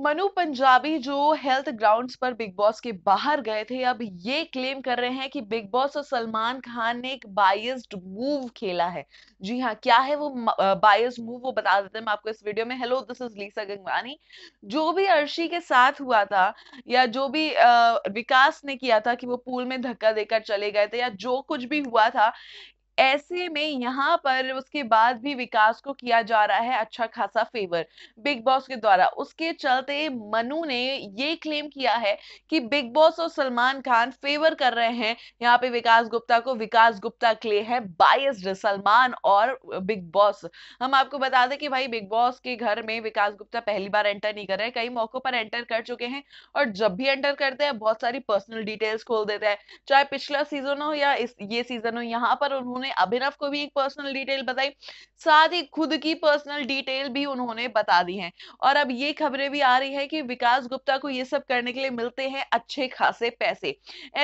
मनु पंजाबी जो health grounds पर Bigg Boss के बाहर गए थे अब ये क्लेम कर रहे हैं कि बिग बॉस और सलमान खान ने एक बायस्ड मूव खेला है जी हाँ क्या है वो बायस्ड मूव वो बता देते हैं मैं आपको इस वीडियो में hello this is Lisa Gangwani जो भी अर्शी के साथ हुआ था या जो भी विकास ने किया था कि वो पूल में धक्का देकर चले गए थे या जो कुछ भी हुआ था ऐसे में यहाँ पर उसके बाद भी विकास को किया जा रहा है अच्छा खासा फेवर बिग बॉस के द्वारा उसके चलते मनु ने ये क्लेम किया है कि बिग बॉस और सलमान खान फेवर कर रहे हैं यहाँ पे विकास गुप्ता को विकास गुप्ता क्ले है बायस्ड सलमान और बिग बॉस हम आपको बता दें कि भाई बिग बॉस के घर में विकास गुप्ता पहली बार एंटर नहीं कर रहे कई मौकों पर एंटर कर चुके हैं और जब भी एंटर करते हैं बहुत सारी पर्सनल डिटेल्स खोल देते हैं चाहे पिछला सीजन हो या इस ये सीजन हो यहाँ पर उन्होंने उन्होंने अभिनव को भी एक पर्सनल डिटेल बताई साथ ही खुद की पर्सनल डिटेल भी उन्होंने बता दी है और अब ये खबरें भी आ रही है कि विकास गुप्ता को ये सब करने के लिए मिलते हैं अच्छे खासे पैसे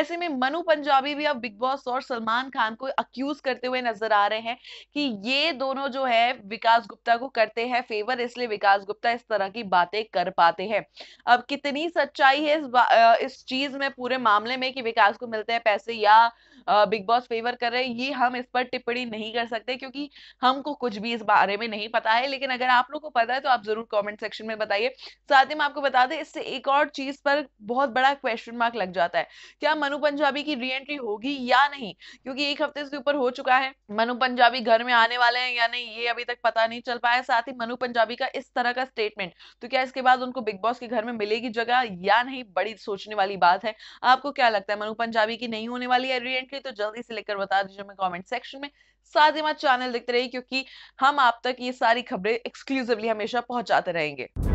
ऐसे में मनु पंजाबी भी अब बिग बॉस और सलमान खान को अक्यूज करते हुए नजर आ रहे हैं कि ये दोनों जो है विकास गुप्ता को करते हैं फेवर इसलिए विकास गुप्ता इस तरह की बातें कर पाते हैं अब कितनी सच्चाई है इस, इस चीज में पूरे मामले में कि विकास को मिलते हैं पैसे या बिग बॉस फेवर कर रहे हैं ये हम इस पर टिप्पणी नहीं कर सकते क्योंकि हमको कुछ भी इस बारे में नहीं पता है लेकिन अगर आप लोग को पता है तो आप जरूर कॉमेंट सेक्शन में बताइए साथ ही मैं आपको बता दें इससे एक और चीज पर बहुत बड़ा क्वेश्चन मार्क लग जाता है क्या मनु पंजाबी की री होगी या नहीं क्योंकि एक हफ्ते से ऊपर हो चुका है मनु पंजाबी घर में आने वाले हैं या नहीं ये अभी तक पता नहीं चल पाया साथ ही मनु पंजाबी का इस तरह का स्टेटमेंट तो क्या इसके बाद उनको बिग बॉस के घर में मिलेगी जगह या नहीं बड़ी सोचने वाली बात है आपको क्या लगता है मनु पंजाबी की नहीं होने वाली है री तो जल्दी से लेकर बता दीजिए हमें कॉमेंट सेक्शन सेक्शन में साथ ही चैनल देखते रहिए क्योंकि हम आप तक ये सारी खबरें एक्सक्लूसिवली हमेशा पहुंचाते रहेंगे